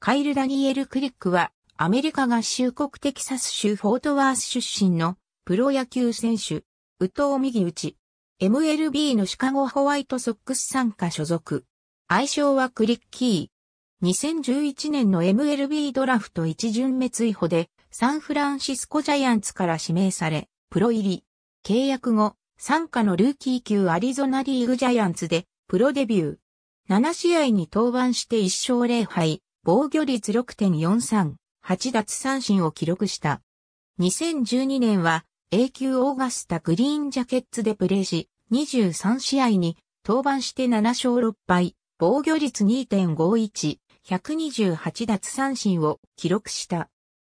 カイル・ダニエル・クリックは、アメリカ合衆国テキサス州フォートワース出身のプロ野球選手、宇藤右打ち、MLB のシカゴホワイトソックス参加所属。愛称はクリッキー。2011年の MLB ドラフト一巡目追捕で、サンフランシスコジャイアンツから指名され、プロ入り。契約後、参加のルーキー級アリゾナリーグジャイアンツで、プロデビュー。7試合に登板して1勝0敗。防御率6.43、8奪三振を記録した。2012年は A 級オーガスタグリーンジャケッツでプレーし、23試合に登板して7勝6敗、防御率2.51、128奪三振を記録した。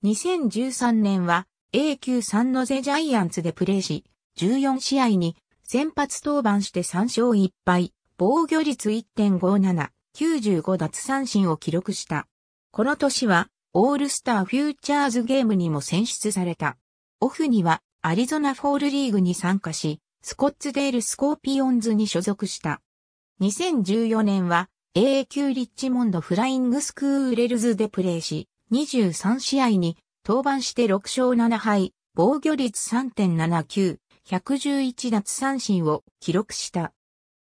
2013年は A 級サンノゼジャイアンツでプレーし、14試合に先発登板して3勝1敗、防御率1.57、95奪三振を記録した。この年は、オールスターフューチャーズゲームにも選出された。オフには、アリゾナフォールリーグに参加し、スコッツデールスコーピオンズに所属した。2014年は、AA 級リッチモンドフライングスクーレルズでプレーし、23試合に登板して6勝7敗、防御率3.79、111奪三振を記録した。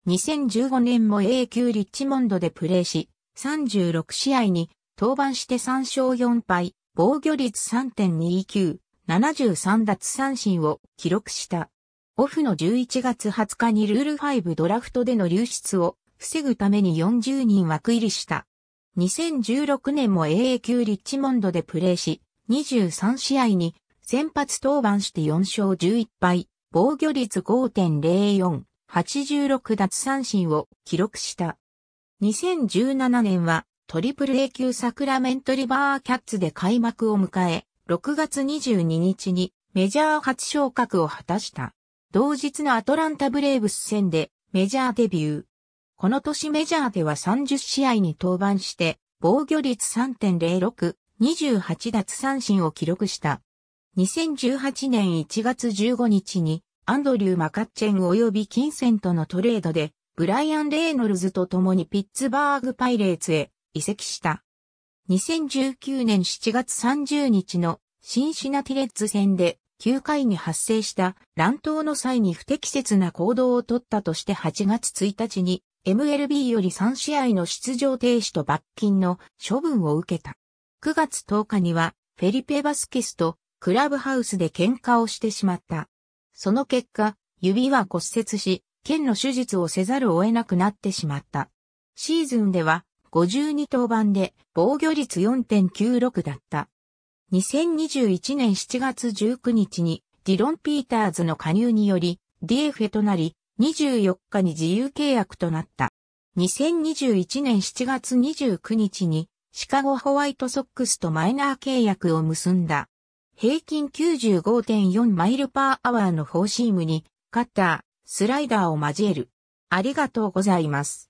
2015年も A 級リッチモンドでプレーし、36試合に登板して3勝4敗、防御率3.29、73奪三振を記録した。オフの11月20日にルール5ドラフトでの流出を防ぐために40人枠入りした。2016年も AA 級リッチモンドでプレーし、23試合に先発登板して4勝11敗、防御率5.04、86奪三振を記録した。2017年はトリプル A 級サクラメントリバーキャッツで開幕を迎え、6月22日にメジャー初昇格を果たした。同日のアトランタブレーブス戦でメジャーデビュー。この年メジャーでは30試合に登板して、防御率3.06、28奪三振を記録した。2018年1月15日にアンドリュー・マカッチェン及び金銭とのトレードで、ブライアン・レイノルズと共にピッツバーグパイレーツへ移籍した。2019年7月30日のシンシナティレッズ戦で9回に発生した乱闘の際に不適切な行動を取ったとして8月1日に MLB より3試合の出場停止と罰金の処分を受けた。9月10日にはフェリペ・バスケスとクラブハウスで喧嘩をしてしまった。その結果、指は骨折し、剣の手術をせざるを得なくなってしまった。シーズンでは、52登板で防御率4.96だった。2021年7月19日にディロン・ピーターズの加入により d f ェとなり24日に自由契約となった。2021年7月29日にシカゴホワイトソックスとマイナー契約を結んだ。平均95.4マイルパーアワーのフォーシームに、カッター、スライダーを交える。ありがとうございます。